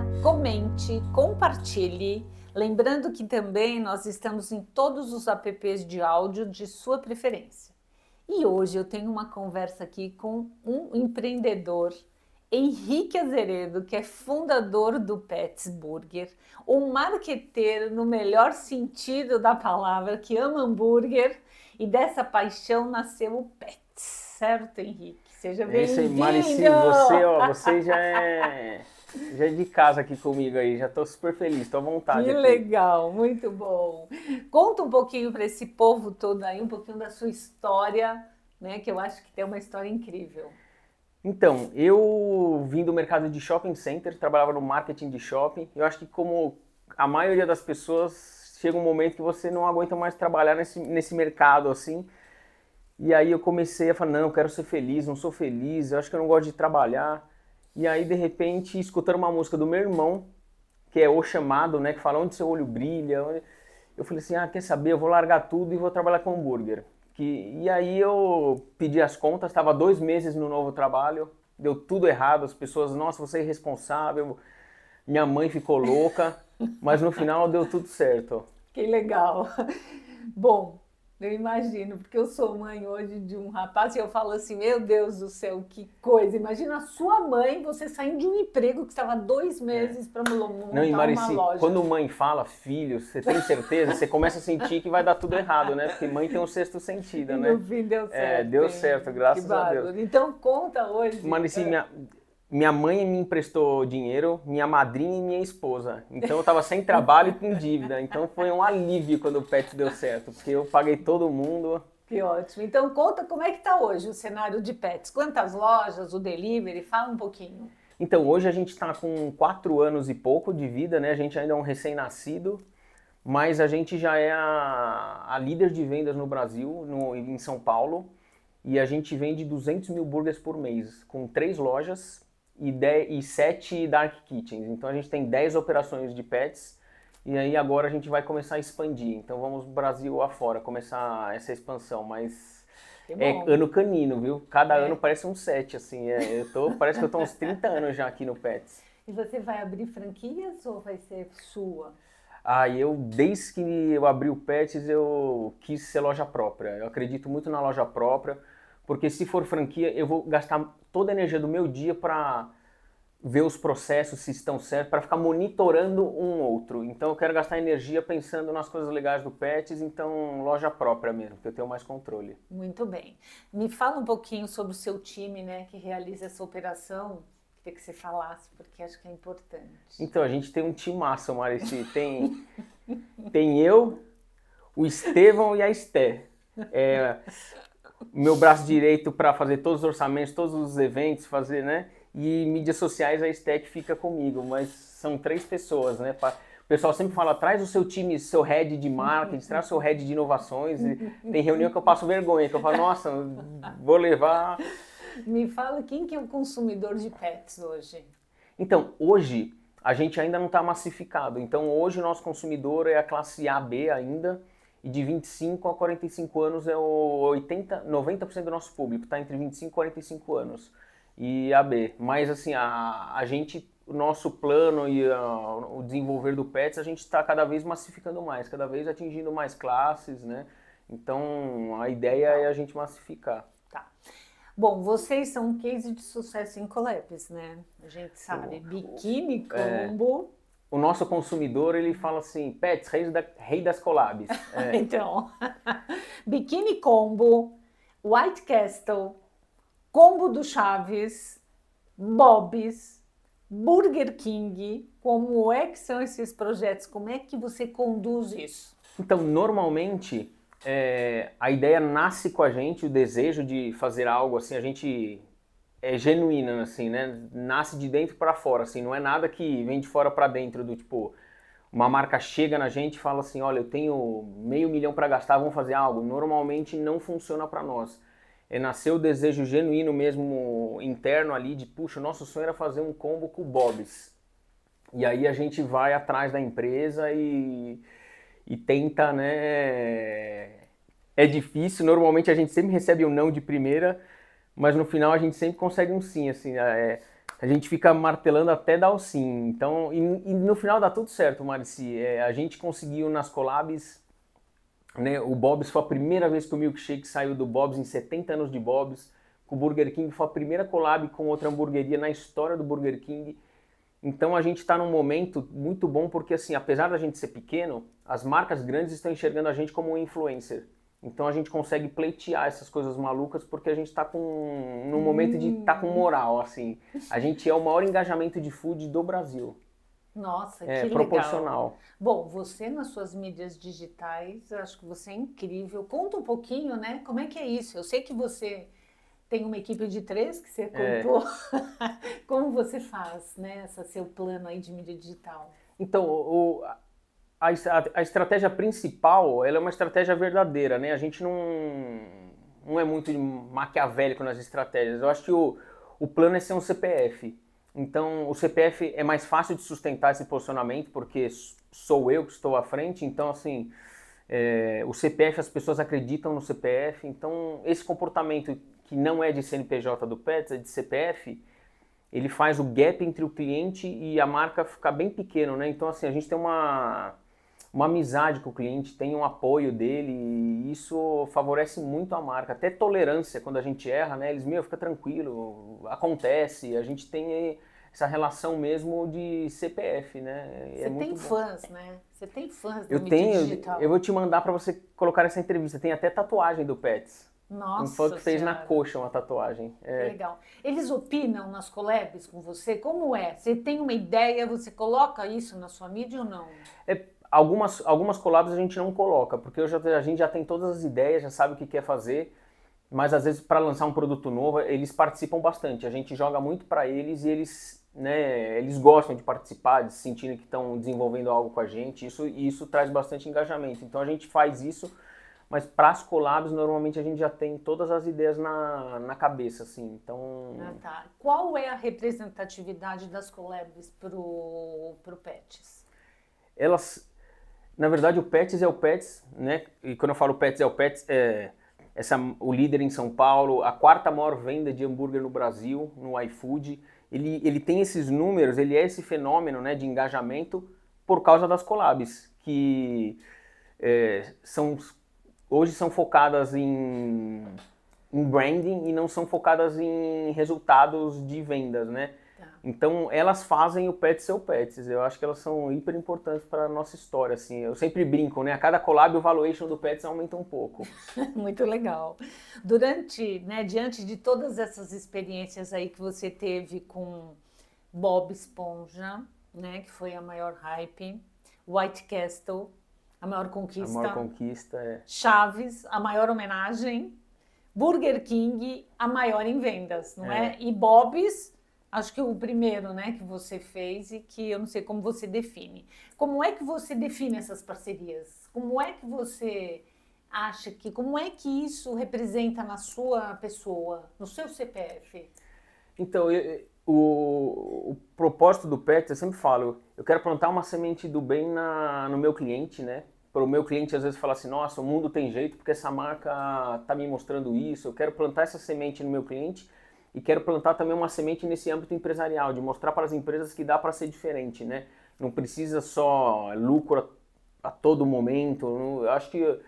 curta, comente, compartilhe. Lembrando que também nós estamos em todos os apps de áudio de sua preferência. E hoje eu tenho uma conversa aqui com um empreendedor, Henrique Azeredo, que é fundador do Pets Burger, um marqueteiro no melhor sentido da palavra, que ama hambúrguer e dessa paixão nasceu o Pets, certo, Henrique? Seja bem-vindo. É isso aí, Marici, você, ó, você já é já é de casa aqui comigo aí, já estou super feliz, estou à vontade. Que aqui. legal, muito bom. Conta um pouquinho para esse povo todo aí, um pouquinho da sua história, né? Que eu acho que tem uma história incrível. Então, eu vim do mercado de shopping center, trabalhava no marketing de shopping. Eu acho que como a maioria das pessoas chega um momento que você não aguenta mais trabalhar nesse, nesse mercado assim. E aí eu comecei a falar, não, eu quero ser feliz, não sou feliz, eu acho que eu não gosto de trabalhar. E aí, de repente, escutando uma música do meu irmão, que é O Chamado, né? Que fala onde seu olho brilha. Onde... Eu falei assim: ah, quer saber? Eu vou largar tudo e vou trabalhar com hambúrguer. Que... E aí eu pedi as contas, estava dois meses no novo trabalho, deu tudo errado. As pessoas, nossa, você é irresponsável. Minha mãe ficou louca, mas no final deu tudo certo. Que legal. Bom, eu imagino, porque eu sou mãe hoje de um rapaz e eu falo assim: meu Deus do céu, que coisa. Imagina a sua mãe, você saindo de um emprego que estava dois é. meses é. para montar Não, e Marici, uma loja. Quando mãe fala, filho, você tem certeza? você começa a sentir que vai dar tudo errado, né? Porque mãe tem um sexto sentido, né? No fim deu certo. É, deu certo, graças a Deus. Então conta hoje. Marici, minha minha mãe me emprestou dinheiro, minha madrinha e minha esposa. Então eu estava sem trabalho e com dívida. Então foi um alívio quando o pet deu certo, porque eu paguei todo mundo. Que ótimo. Então conta como é que está hoje o cenário de pets. Quantas lojas, o delivery? Fala um pouquinho. Então hoje a gente está com quatro anos e pouco de vida, né? A gente ainda é um recém-nascido, mas a gente já é a, a líder de vendas no Brasil, no, em São Paulo. E a gente vende 200 mil burgers por mês, com três lojas e, de, e 7 Dark Kitchens. Então a gente tem 10 operações de pets e aí agora a gente vai começar a expandir. Então vamos Brasil afora começar essa expansão, mas é ano canino, viu? Cada é. ano parece um set, assim. É, eu tô, parece que eu tô uns 30 anos já aqui no Pets. E você vai abrir franquias ou vai ser sua? Ah, eu desde que eu abri o Pets eu quis ser loja própria. Eu acredito muito na loja própria. Porque se for franquia, eu vou gastar toda a energia do meu dia para ver os processos se estão certos, para ficar monitorando um outro. Então eu quero gastar energia pensando nas coisas legais do Pets, então loja própria mesmo, que eu tenho mais controle. Muito bem. Me fala um pouquinho sobre o seu time, né, que realiza essa operação. Queria que você falasse, porque acho que é importante. Então, a gente tem um time massa, Marici. Tem, tem eu, o Estevão e a Esté. É, meu braço direito para fazer todos os orçamentos, todos os eventos, fazer, né? E mídias sociais a Stack fica comigo, mas são três pessoas, né? O pessoal sempre fala, traz o seu time, seu head de marketing, traz o seu head de inovações. tem reunião que eu passo vergonha, que eu falo, nossa, vou levar... Me fala, quem que é o consumidor de pets hoje? Então, hoje, a gente ainda não está massificado. Então, hoje o nosso consumidor é a classe AB ainda, e de 25 a 45 anos é o 80, 90% do nosso público, está entre 25 e 45 anos. E a B. Mas assim, a, a gente, o nosso plano e a, o desenvolver do PETS, a gente está cada vez massificando mais, cada vez atingindo mais classes, né? Então a ideia é a gente massificar. Tá. Bom, vocês são um case de sucesso em collabs, né? A gente sabe, Biquíni Combo. É o nosso consumidor ele fala assim, Pets, rei, da, rei das collabs. É. então, bikini combo, White Castle, combo do Chaves, Bob's, Burger King. Como é que são esses projetos? Como é que você conduz isso? Então, normalmente é, a ideia nasce com a gente, o desejo de fazer algo assim, a gente é genuína, assim, né? Nasce de dentro para fora, assim, não é nada que vem de fora para dentro do tipo uma marca chega na gente e fala assim, olha, eu tenho meio milhão para gastar, vamos fazer algo. Normalmente não funciona para nós. É nascer o desejo genuíno mesmo interno ali de, puxa, nosso sonho era fazer um combo com o Bob's. E aí a gente vai atrás da empresa e, e tenta, né? É difícil, normalmente a gente sempre recebe um não de primeira, mas no final a gente sempre consegue um sim, assim, é, é, a gente fica martelando até dar o sim. Então, e, e no final dá tudo certo, Marci É, a gente conseguiu nas collabs, né, o Bob's foi a primeira vez que o milkshake saiu do Bob's em 70 anos de Bob's. O Burger King foi a primeira collab com outra hamburgueria na história do Burger King. Então a gente está num momento muito bom porque assim, apesar da gente ser pequeno, as marcas grandes estão enxergando a gente como um influencer. Então a gente consegue pleitear essas coisas malucas porque a gente está com no momento de estar tá com moral, assim. A gente é o maior engajamento de food do Brasil. Nossa, é, que proporcional. legal. Bom, você nas suas mídias digitais, acho que você é incrível. Conta um pouquinho, né? Como é que é isso? Eu sei que você tem uma equipe de três que você é. contou. É. Como você faz, né? Esse seu plano aí de mídia digital. Então, o, a, a, estratégia principal ela é uma estratégia verdadeira, né? A gente não, não é muito maquiavélico nas estratégias. Eu acho que o, o plano é ser um CPF. Então, o CPF é mais fácil de sustentar esse posicionamento, porque sou eu que estou à frente. Então, assim, é, o CPF, as pessoas acreditam no CPF. Então, esse comportamento que não é de CNPJ do Pets, é de CPF, ele faz o gap entre o cliente e a marca ficar bem pequeno, né? Então, assim, a gente tem uma uma amizade com o cliente, tem um apoio dele e isso favorece muito a marca. Até tolerância quando a gente erra, né? Eles, meu, fica tranquilo, acontece, a gente tem essa relação mesmo de CPF, né? É você é tem fãs, né? Você tem fãs eu tenho, digital. Eu vou te mandar para você colocar essa entrevista. Tem até tatuagem do Pets. Nossa. Um fã que fez na coxa uma tatuagem. É. Legal. Eles opinam nas collabs com você? Como é? Você tem uma ideia, você coloca isso na sua mídia ou não? É, algumas, algumas collabs a gente não coloca, porque já, a gente já tem todas as ideias, já sabe o que quer fazer, mas às vezes para lançar um produto novo, eles participam bastante. A gente joga muito para eles e eles, né, eles gostam de participar, de se que estão desenvolvendo algo com a gente. Isso isso traz bastante engajamento. Então a gente faz isso, mas para as collabs normalmente a gente já tem todas as ideias na, na cabeça, assim. Então ah, tá. Qual é a representatividade das collabs para o Pets? Elas na verdade, o Pets é o Pets, né? E quando eu falo Pets é o Pets, é essa, o líder em São Paulo, a quarta maior venda de hambúrguer no Brasil, no iFood. Ele, ele tem esses números, ele é esse fenômeno né, de engajamento por causa das collabs, que é, são, hoje são focadas em, em branding e não são focadas em resultados de vendas, né? Então, elas fazem o pet Seu Pets. Eu acho que elas são hiper importantes para a nossa história, assim. Eu sempre brinco, né? A cada collab, o valuation do Pets aumenta um pouco. Muito legal. Durante, né, diante de todas essas experiências aí que você teve com Bob Esponja, né, que foi a maior hype, White Castle, a maior conquista. A maior conquista, é. Chaves, a maior homenagem. Burger King, a maior em vendas, não é? é? E Bob's acho que o primeiro, né, que você fez e que eu não sei como você define. Como é que você define essas parcerias? Como é que você acha que, como é que isso representa na sua pessoa, no seu CPF? Então, eu, o, o, propósito do PET, eu sempre falo, eu quero plantar uma semente do bem na, no meu cliente, né? Para o meu cliente às vezes falar assim, nossa, o mundo tem jeito porque essa marca está me mostrando isso, eu quero plantar essa semente no meu cliente e quero plantar também uma semente nesse âmbito empresarial, de mostrar para as empresas que dá para ser diferente, né? Não precisa só lucro a, a todo momento, não, eu acho que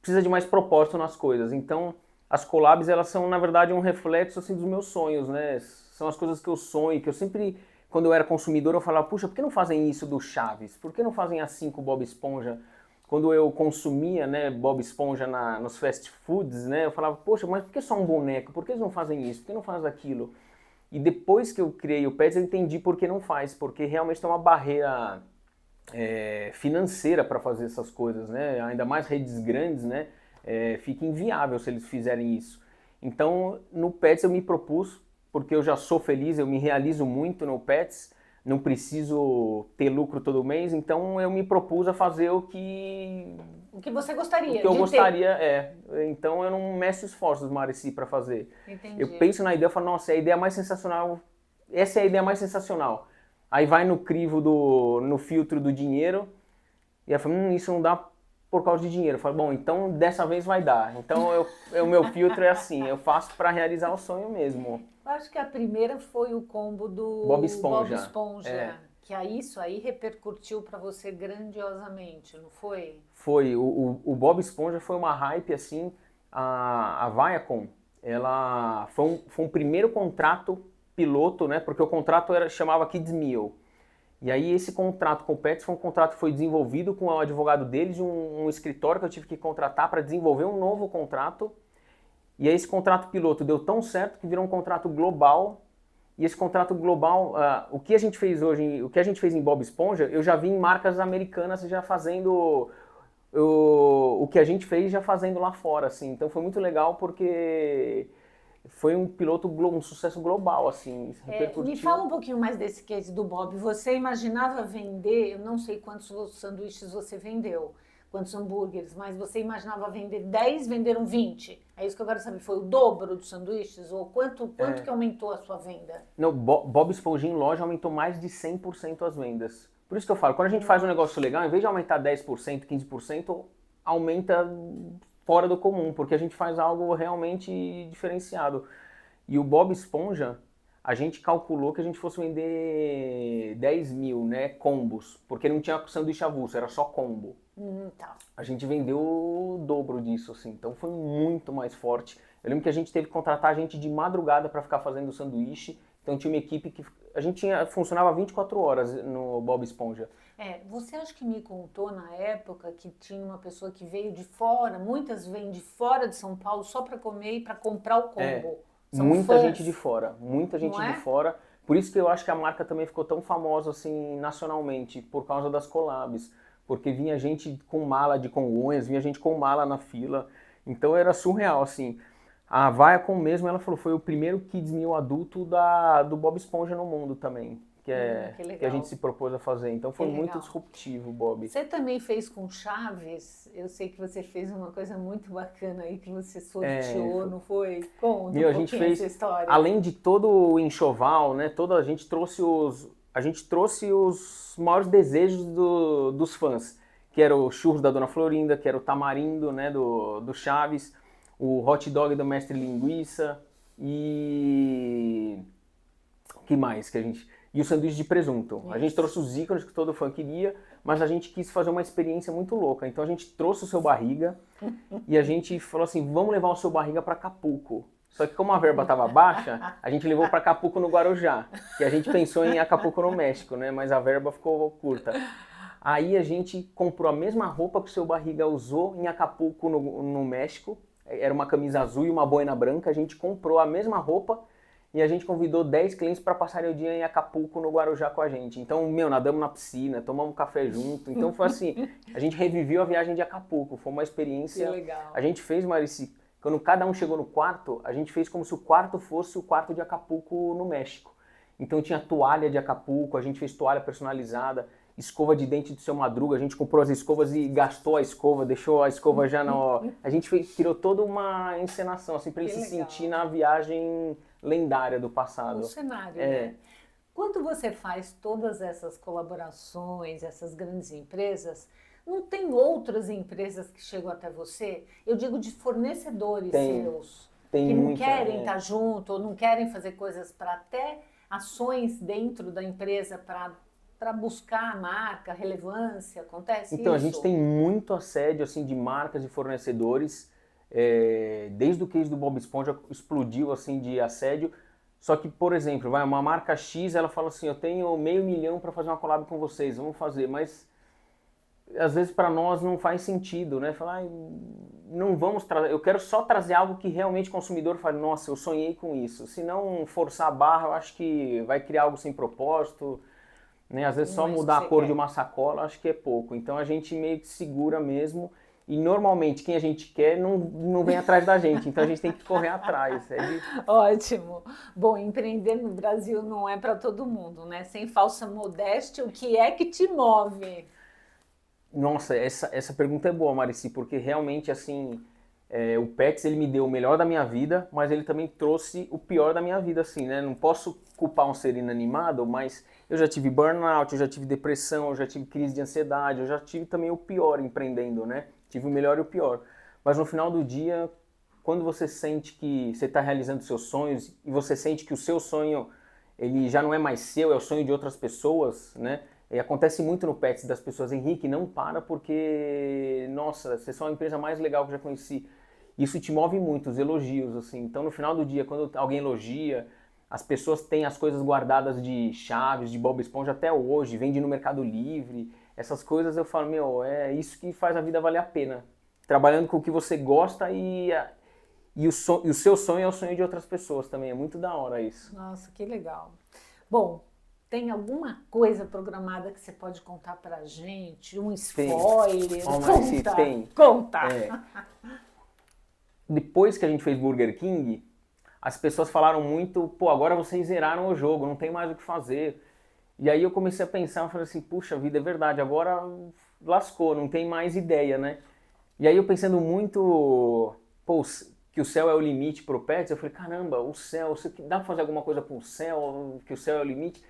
precisa de mais propósito nas coisas. Então, as collabs, elas são, na verdade, um reflexo, assim, dos meus sonhos, né? São as coisas que eu sonho, que eu sempre, quando eu era consumidor, eu falava, puxa, por que não fazem isso do Chaves? Por que não fazem assim com o Bob Esponja? quando eu consumia né, Bob Esponja na, nos fast foods, né, eu falava, poxa, mas por que só um boneco? Por que eles não fazem isso? Por que não fazem aquilo? E depois que eu criei o Pets, eu entendi por que não faz, porque realmente tem uma barreira é, financeira para fazer essas coisas, né? Ainda mais redes grandes, né? É, fica inviável se eles fizerem isso. Então, no Pets eu me propus, porque eu já sou feliz, eu me realizo muito no Pets, não preciso ter lucro todo mês, então eu me propus a fazer o que. O que você gostaria. O que eu gostaria, ter. é. Então eu não meço esforços, Marici, para fazer. Entendi. Eu penso na ideia e falo, nossa, é a ideia mais sensacional. Essa é a ideia mais sensacional. Aí vai no crivo do. no filtro do dinheiro. E eu falo, hum, isso não dá por causa de dinheiro. Eu falo, bom, então dessa vez vai dar. Então o meu filtro é assim, eu faço para realizar o sonho mesmo. Eu acho que a primeira foi o combo do Bob Esponja. Bob Esponja. É. Que aí, isso aí repercutiu para você grandiosamente, não foi? Foi. O, o, o, Bob Esponja foi uma hype assim. A, a Viacom, ela foi um, foi um primeiro contrato piloto, né? Porque o contrato era chamava Kids Meal. E aí esse contrato com o Pets foi um contrato que foi desenvolvido com o advogado deles, um, um escritório que eu tive que contratar para desenvolver um novo contrato. E aí esse contrato piloto deu tão certo que virou um contrato global. E esse contrato global, uh, o que a gente fez hoje, o que a gente fez em Bob Esponja, eu já vi em marcas americanas já fazendo o, o que a gente fez já fazendo lá fora, assim. Então foi muito legal porque foi um piloto, um sucesso global, assim, é, Me fala um pouquinho mais desse case do Bob. Você imaginava vender, eu não sei quantos sanduíches você vendeu, quantos hambúrgueres, mas você imaginava vender 10, venderam 20. É isso que eu quero saber, foi o dobro dos sanduíches? Ou quanto, quanto é. que aumentou a sua venda? Não, Bob Esponja em loja aumentou mais de 100% as vendas. Por isso que eu falo, quando a gente faz um negócio legal, em vez de aumentar 10%, 15%, aumenta fora do comum, porque a gente faz algo realmente diferenciado. E o Bob Esponja, a gente calculou que a gente fosse vender 10 mil né, combos, porque não tinha sanduíche avulso, era só combo. Hum, tá. A gente vendeu o dobro disso, assim, então foi muito mais forte. Eu lembro que a gente teve que contratar gente de madrugada para ficar fazendo sanduíche então tinha uma equipe que a gente tinha, funcionava 24 horas no Bob Esponja. É, você acha que me contou na época que tinha uma pessoa que veio de fora, muitas vêm de fora de São Paulo só para comer e para comprar o combo. É, muita fãs. gente de fora, muita gente de é? fora. Por isso que eu acho que a marca também ficou tão famosa assim nacionalmente por causa das collabs, porque vinha gente com mala de Congonhas, vinha gente com mala na fila. Então era surreal assim. A o mesmo, ela falou, foi o primeiro Kids Meal adulto da, do Bob Esponja no mundo também. Que, é, hum, que, que a gente se propôs a fazer. Então foi muito disruptivo, Bob. Você também fez com Chaves? Eu sei que você fez uma coisa muito bacana aí que você sorteou, é, não foi? Conta Meu, um a gente fez, história. Além de todo o enxoval, né? Toda a gente trouxe os, a gente trouxe os maiores desejos do, dos fãs, que era o churro da Dona Florinda, que era o tamarindo, né, do, do Chaves, o hot dog do mestre linguiça e que mais que a gente e o sanduíche de presunto. Isso. A gente trouxe os ícones que todo fã queria, mas a gente quis fazer uma experiência muito louca. Então a gente trouxe o seu barriga e a gente falou assim, vamos levar o seu barriga para Acapulco. Só que como a verba estava baixa, a gente levou para Acapulco no Guarujá, que a gente pensou em Acapulco no México, né? Mas a verba ficou curta. Aí a gente comprou a mesma roupa que o seu barriga usou em Acapulco no, no México era uma camisa azul e uma boina branca, a gente comprou a mesma roupa e a gente convidou 10 clientes para passarem o dia em Acapulco, no Guarujá, com a gente. Então, meu, nadamos na piscina, tomamos café junto. Então, foi assim, a gente reviveu a viagem de Acapulco. Foi uma experiência... Que legal. A gente fez, Marici, quando cada um chegou no quarto, a gente fez como se o quarto fosse o quarto de Acapulco no México. Então, tinha toalha de Acapulco, a gente fez toalha personalizada escova de dente do seu Madruga, a gente comprou as escovas e gastou a escova, deixou a escova já na. Uhum. A gente fez, criou toda uma encenação, assim, para ele se sentir na viagem lendária do passado. Um cenário, é. né? Quando você faz todas essas colaborações, essas grandes empresas, não tem outras empresas que chegam até você? Eu digo de fornecedores tem, seus. Tem que não muita, querem é. estar tá junto, ou não querem fazer coisas para até ações dentro da empresa para para buscar a marca, relevância? Acontece Então, isso? a gente tem muito assédio assim, de marcas e fornecedores. É, desde o case do Bob Esponja explodiu assim de assédio. Só que, por exemplo, vai uma marca X, ela fala assim: "Eu tenho meio milhão para fazer uma collab com vocês, vamos fazer". Mas às vezes para nós não faz sentido, né? Falar, não vamos trazer, eu quero só trazer algo que realmente o consumidor fale: "Nossa, eu sonhei com isso". Se não forçar a barra, eu acho que vai criar algo sem propósito. Né? Às vezes só é mudar a cor quer. de uma sacola acho que é pouco. Então a gente meio que segura mesmo. E normalmente quem a gente quer não, não vem atrás da gente, então a gente tem que correr atrás. É de... Ótimo. Bom, empreender no Brasil não é para todo mundo, né? Sem falsa modéstia, o que é que te move? Nossa, essa, essa pergunta é boa, Marici, porque realmente assim, é, o Pets ele me deu o melhor da minha vida, mas ele também trouxe o pior da minha vida, assim, né? Não posso culpar um ser inanimado, mas eu já tive burnout, eu já tive depressão, eu já tive crise de ansiedade, eu já tive também o pior empreendendo, né? Tive o melhor e o pior. Mas no final do dia, quando você sente que você está realizando seus sonhos e você sente que o seu sonho ele já não é mais seu, é o sonho de outras pessoas, né? E acontece muito no Pets das pessoas, Henrique, não para porque, nossa, você é a empresa mais legal que eu já conheci. Isso te move muito, os elogios, assim. Então, no final do dia, quando alguém elogia, as pessoas têm as coisas guardadas de Chaves, de Bob Esponja até hoje, vende no Mercado Livre. Essas coisas eu falo, meu, é isso que faz a vida valer a pena. Trabalhando com o que você gosta e, e, o, so, e o seu sonho é o sonho de outras pessoas também. É muito da hora isso. Nossa, que legal. Bom, tem alguma coisa programada que você pode contar pra gente? Um spoiler? Tem. Oh, conta, tem. conta. É. Depois que a gente fez Burger King, as pessoas falaram muito, pô, agora vocês zeraram o jogo, não tem mais o que fazer. E aí eu comecei a pensar, eu falei assim, puxa vida, é verdade, agora lascou, não tem mais ideia, né? E aí eu pensando muito, pô, que o céu é o limite pro Pets, eu falei, caramba, o céu, dá pra fazer alguma coisa pro céu, que o céu é o limite?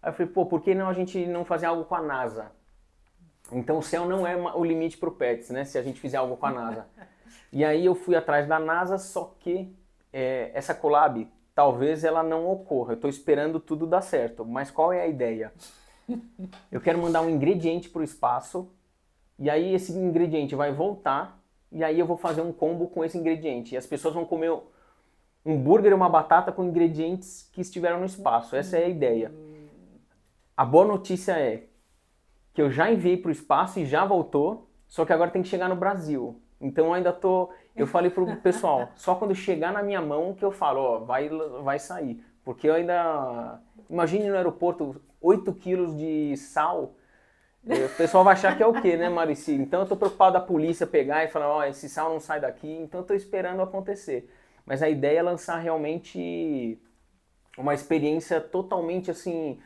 Aí eu falei, pô, por que não a gente não fazer algo com a NASA? Então o céu não é o limite pro Pets, né? Se a gente fizer algo com a NASA. E aí eu fui atrás da NASA, só que é, essa collab talvez ela não ocorra. Eu estou esperando tudo dar certo, mas qual é a ideia? Eu quero mandar um ingrediente para o espaço e aí esse ingrediente vai voltar e aí eu vou fazer um combo com esse ingrediente. E as pessoas vão comer um hambúrguer e uma batata com ingredientes que estiveram no espaço. Essa é a ideia. A boa notícia é que eu já enviei para o espaço e já voltou, só que agora tem que chegar no Brasil. Então eu ainda estou eu falei pro pessoal, só quando chegar na minha mão que eu falo, ó, vai, vai sair. Porque eu ainda. Imagine no aeroporto 8 quilos de sal. Eh, o pessoal vai achar que é o quê, né, Marici? Então eu tô preocupado da polícia pegar e falar, ó, esse sal não sai daqui, então eu tô esperando acontecer. Mas a ideia é lançar realmente uma experiência totalmente assim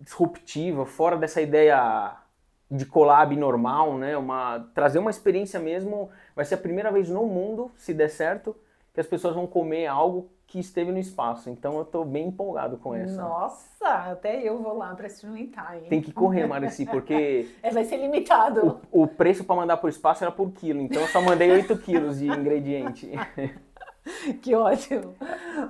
disruptiva, fora dessa ideia de collab normal, né? Uma, trazer uma experiência mesmo. Vai ser a primeira vez no mundo, se der certo, que as pessoas vão comer algo que esteve no espaço. Então eu tô bem empolgado com essa. Nossa, até eu vou lá para experimentar, hein? Tem que correr, Marici, porque. É, vai ser limitado. O, o preço para mandar para o espaço era por quilo, então eu só mandei 8 quilos de ingrediente. que ótimo.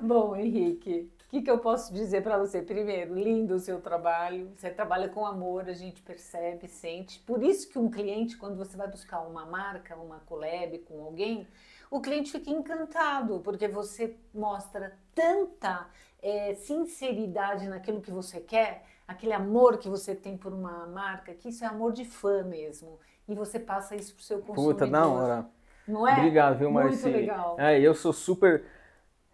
Bom, Henrique, que, que eu posso dizer para você? Primeiro, lindo o seu trabalho, você trabalha com amor, a gente percebe, sente. Por isso que um cliente, quando você vai buscar uma marca, uma collab com alguém, o cliente fica encantado, porque você mostra tanta é, sinceridade naquilo que você quer, aquele amor que você tem por uma marca, que isso é amor de fã mesmo. E você passa isso pro seu consumidor. Puta, da hora. Não é? Obrigado, viu, Marci? Muito legal. É, eu sou super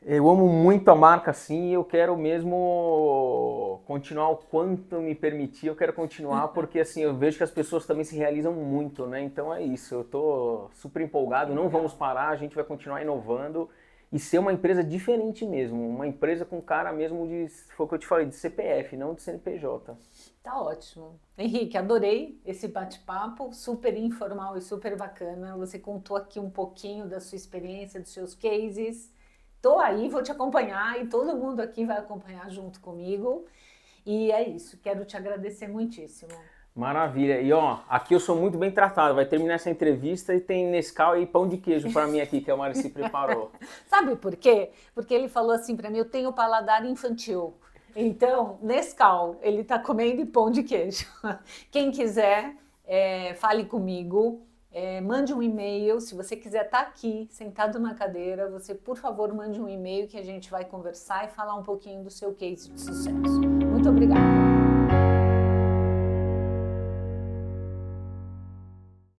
eu amo muito a marca assim e eu quero mesmo continuar o quanto me permitir, eu quero continuar uhum. porque assim, eu vejo que as pessoas também se realizam muito, né? Então é isso, eu tô super empolgado, não vamos parar, a gente vai continuar inovando e ser uma empresa diferente mesmo, uma empresa com cara mesmo de, foi o que eu te falei, de CPF, não de CNPJ. Tá ótimo. Henrique, adorei esse bate-papo, super informal e super bacana. Você contou aqui um pouquinho da sua experiência, dos seus cases estou aí, vou te acompanhar e todo mundo aqui vai acompanhar junto comigo. E é isso, quero te agradecer muitíssimo. Maravilha. E ó, aqui eu sou muito bem tratado. Vai terminar essa entrevista e tem Nescau e pão de queijo para mim aqui que a é Mari se preparou. Sabe por quê? Porque ele falou assim para mim, eu tenho paladar infantil. Então, Nescau, ele está comendo pão de queijo. Quem quiser, é, fale comigo. É, mande um e-mail. Se você quiser estar tá aqui, sentado na cadeira, você, por favor, mande um e-mail que a gente vai conversar e falar um pouquinho do seu case de sucesso. Muito obrigada.